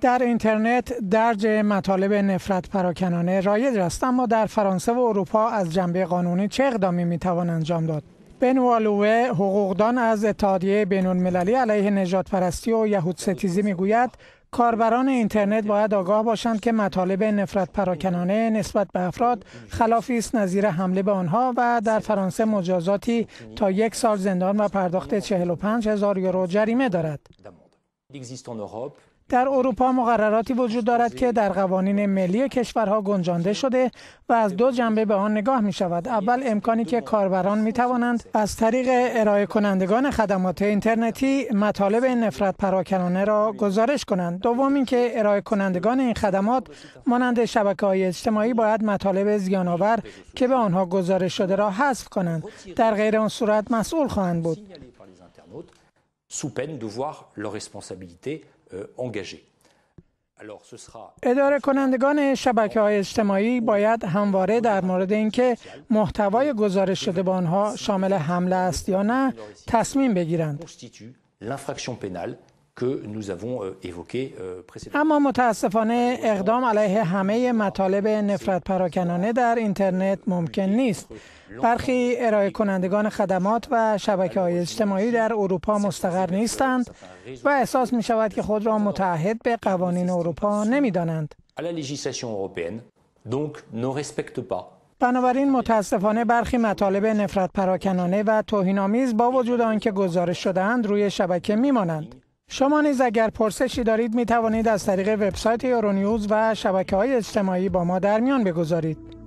در اینترنت درج مطالب نفرت پراکنانه رایج است اما در فرانسه و اروپا از جنبه قانونی چه اقدامی میتوان انجام داد بن حقوقدان از اتحادیه بین المللی علیه نجات پرستی و یهود ستیزی میگوید کاربران اینترنت باید آگاه باشند که مطالب نفرت پراکنانه نسبت به افراد خلافی است نظیر حمله به آنها و در فرانسه مجازاتی تا یک سال زندان و پرداخت 45 هزار یورو جریمه دارد. در اروپا مقرراتی وجود دارد که در قوانین ملی کشورها گنجانده شده و از دو جنبه به آن نگاه می شود. اول امکانی که کاربران می توانند از طریق ارائه کنندگان خدمات اینترنتی مطالب نفرت پراکنانه را گزارش کنند. دوم اینکه ارائه کنندگان این خدمات مانند شبکه های اجتماعی باید مطالب زیانآور که به آنها گزارش شده را حذف کنند. در غیر آن صورت مسئول خواهند بود. Euh, اداره کنندگان شبکه های اجتماعی باید همواره در مورد اینکه محتوای گزارش شده به آنها شامل حمله است یا نه تصمیم بگیرند. Euh, euh, اما متاسفانه اقدام علیه همه مطالب نفرت پراکنانه در اینترنت ممکن نیست. برخی ارائه کنندگان خدمات و شبکه های اجتماعی در اروپا مستقر نیستند و احساس می شود که خود را متعهد به قوانین اروپا نمی دانند. بنابراین متاسفانه برخی مطالب نفرت پراکنانه و توهینآمیز با وجود آنکه گزارش شدهاند روی شبکه میمانند شما نیز اگر پرسشی دارید می توانید از طریق وبسایت یورونیوز و شبکه های اجتماعی با ما در میان بگذارید.